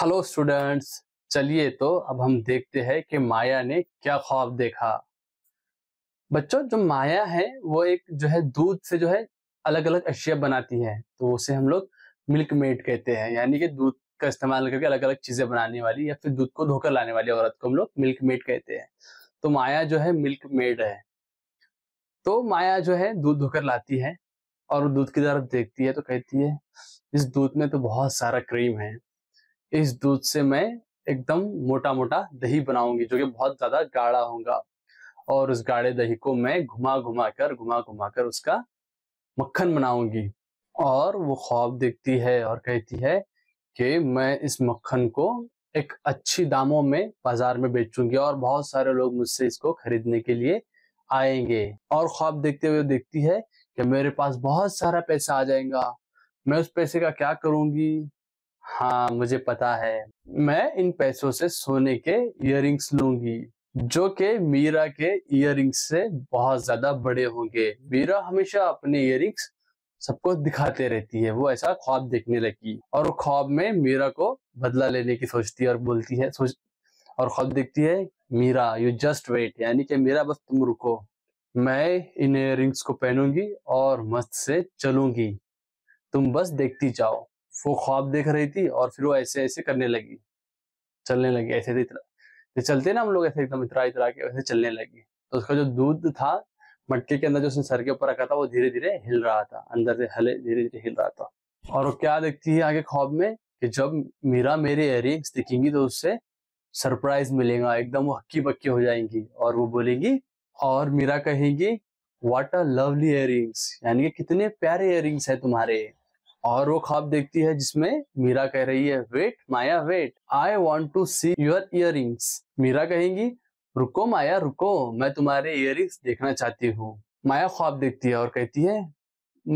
hello students चलिए तो अब हम देखते हैं कि माया ने क्या ख्वाब देखा बच्चों जो माया है वो एक जो है दूध से जो है अलग अलग अशिया बनाती है तो उसे हम लोग मिल्क मेड कहते हैं यानी कि दूध का इस्तेमाल करके अलग अलग चीजें बनाने वाली या फिर दूध को धोकर लाने वाली औरत को हम लोग मिल्क मेड कहते हैं तो माया जो है मिल्क मेड है तो माया जो है दूध धोकर लाती है और दूध की तरफ देखती है तो कहती है इस दूध में तो बहुत सारा क्रीम है इस दूध से मैं एकदम मोटा मोटा दही बनाऊंगी जो कि बहुत ज्यादा गाढ़ा होगा और उस गाढ़े दही को मैं घुमा घुमा कर घुमा घुमा कर उसका मक्खन बनाऊंगी और वो ख्वाब देखती है और कहती है कि मैं इस मक्खन को एक अच्छी दामों में बाजार में बेचूंगी और बहुत सारे लोग मुझसे इसको खरीदने के लिए आएंगे और ख्वाब देखते हुए देखती है कि मेरे पास बहुत सारा पैसा आ जाएगा मैं उस पैसे का क्या करूंगी हाँ मुझे पता है मैं इन पैसों से सोने के इयर लूंगी जो कि मीरा के इयर से बहुत ज्यादा बड़े होंगे मीरा हमेशा अपने इयर सबको दिखाते रहती है वो ऐसा ख्वाब देखने लगी और ख्वाब में मीरा को बदला लेने की सोचती है और बोलती है सोच और ख्वाब देखती है मीरा यू जस्ट वेट यानी कि मीरा बस तुम रुको मैं इन इयर को पहनूंगी और मस्त से चलूंगी तुम बस देखती जाओ वो ख्वाब देख रही थी और फिर वो ऐसे ऐसे करने लगी चलने लगी ऐसे ऐसे चलते ना हम लोग ऐसे एकदम इतरा इतरा के वैसे चलने लगी तो उसका जो दूध था मटके के अंदर जो उसने सर के ऊपर रखा था वो धीरे धीरे हिल रहा था अंदर से हले धीरे धीरे हिल रहा था और वो क्या देखती है आगे ख्वाब में कि जब मीरा मेरे एयरिंग्स दिखेंगी तो उससे सरप्राइज मिलेगा एकदम वो हक्की पक्की हो जाएंगी और वो बोलेगी और मीरा कहेगी वाट आर लवली एयरिंग्स यानी कि कितने प्यारे इयरिंग्स है तुम्हारे और वो ख्वाब देखती है जिसमें मीरा कह रही है wait Maya wait I want to see your ear Meera कहेंगी रुको माया रुको मैं तुम्हारे इयर देखना चाहती हूँ माया ख्वाब देखती है और कहती है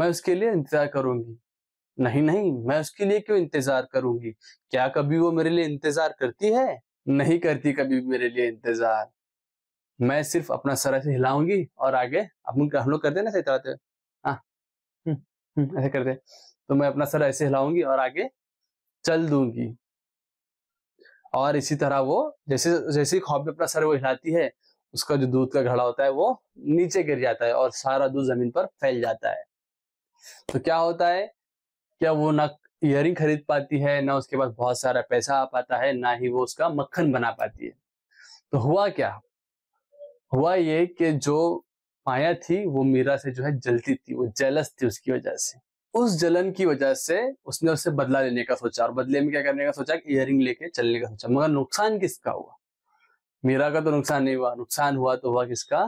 मैं उसके लिए इंतजार करूंगी नहीं नहीं मैं उसके लिए क्यों इंतजार करूंगी क्या कभी वो मेरे लिए इंतजार करती है नहीं करती कभी मेरे लिए इंतजार मैं सिर्फ अपना सर से हिलाऊंगी और आगे अपन हम लोग करते ना सही तरह हाँ, हम्म, हम्म, ऐसे करते तो मैं अपना सर ऐसे हिलाऊंगी और आगे चल दूंगी और इसी तरह वो जैसे जैसे खौफ में अपना सर वो हिलाती है उसका जो दूध का घड़ा होता है वो नीचे गिर जाता है और सारा दूध जमीन पर फैल जाता है तो क्या होता है क्या वो ना इयरिंग खरीद पाती है ना उसके पास बहुत सारा पैसा आ पाता है ना ही वो उसका मक्खन बना पाती है तो हुआ क्या हुआ ये कि जो माया थी वो मीरा से जो है जलती थी वो जेलस थी उसकी वजह से उस जलन की वजह से उसने उससे बदला लेने का सोचा और बदले में क्या करने का सोचा इयर रिंग लेके चलने का सोचा मगर नुकसान किसका हुआ मीरा का तो नुकसान नहीं हुआ नुकसान हुआ तो हुआ किसका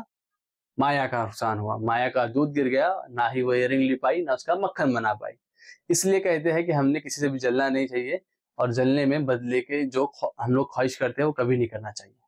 माया का नुकसान हुआ माया का दूध गिर गया ना ही वो इयरिंग ले पाई ना उसका मक्खन बना पाई इसलिए कहते हैं कि हमने किसी से भी जलना नहीं चाहिए और जलने में बदले के जो हम लोग ख्वाहिश करते हैं वो कभी नहीं करना चाहिए